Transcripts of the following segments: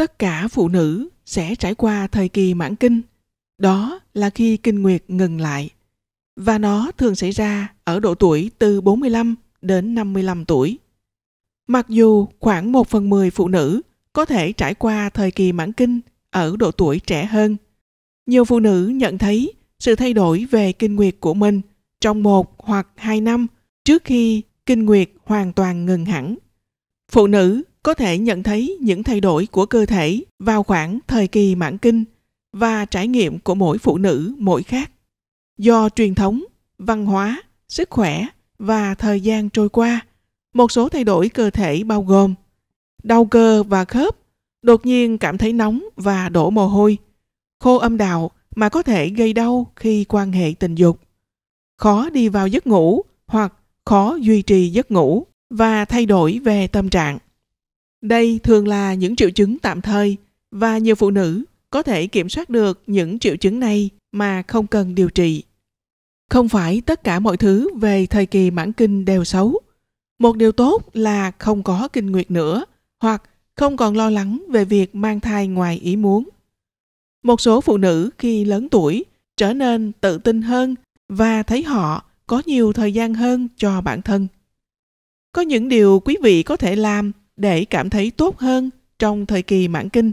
tất cả phụ nữ sẽ trải qua thời kỳ mãn kinh đó là khi kinh nguyệt ngừng lại và nó thường xảy ra ở độ tuổi từ 45 đến 55 tuổi. Mặc dù khoảng 1 phần 10 phụ nữ có thể trải qua thời kỳ mãn kinh ở độ tuổi trẻ hơn, nhiều phụ nữ nhận thấy sự thay đổi về kinh nguyệt của mình trong một hoặc hai năm trước khi kinh nguyệt hoàn toàn ngừng hẳn. Phụ nữ có thể nhận thấy những thay đổi của cơ thể vào khoảng thời kỳ mãn kinh và trải nghiệm của mỗi phụ nữ mỗi khác. Do truyền thống, văn hóa, sức khỏe và thời gian trôi qua, một số thay đổi cơ thể bao gồm đau cơ và khớp, đột nhiên cảm thấy nóng và đổ mồ hôi, khô âm đạo mà có thể gây đau khi quan hệ tình dục, khó đi vào giấc ngủ hoặc khó duy trì giấc ngủ và thay đổi về tâm trạng. Đây thường là những triệu chứng tạm thời và nhiều phụ nữ có thể kiểm soát được những triệu chứng này mà không cần điều trị. Không phải tất cả mọi thứ về thời kỳ mãn kinh đều xấu. Một điều tốt là không có kinh nguyệt nữa hoặc không còn lo lắng về việc mang thai ngoài ý muốn. Một số phụ nữ khi lớn tuổi trở nên tự tin hơn và thấy họ có nhiều thời gian hơn cho bản thân. Có những điều quý vị có thể làm để cảm thấy tốt hơn trong thời kỳ mãn kinh.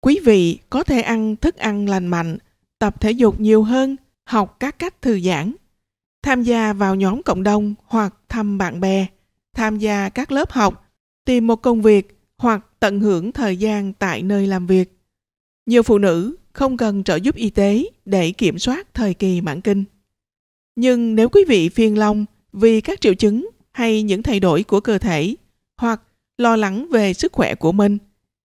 Quý vị có thể ăn thức ăn lành mạnh, tập thể dục nhiều hơn, học các cách thư giãn, tham gia vào nhóm cộng đồng hoặc thăm bạn bè, tham gia các lớp học, tìm một công việc hoặc tận hưởng thời gian tại nơi làm việc. Nhiều phụ nữ không cần trợ giúp y tế để kiểm soát thời kỳ mãn kinh. Nhưng nếu quý vị phiền lòng vì các triệu chứng hay những thay đổi của cơ thể hoặc lo lắng về sức khỏe của mình,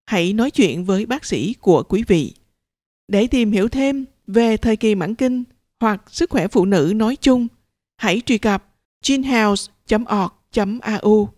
hãy nói chuyện với bác sĩ của quý vị. Để tìm hiểu thêm về thời kỳ mãn kinh hoặc sức khỏe phụ nữ nói chung, hãy truy cập ginhouse.org.au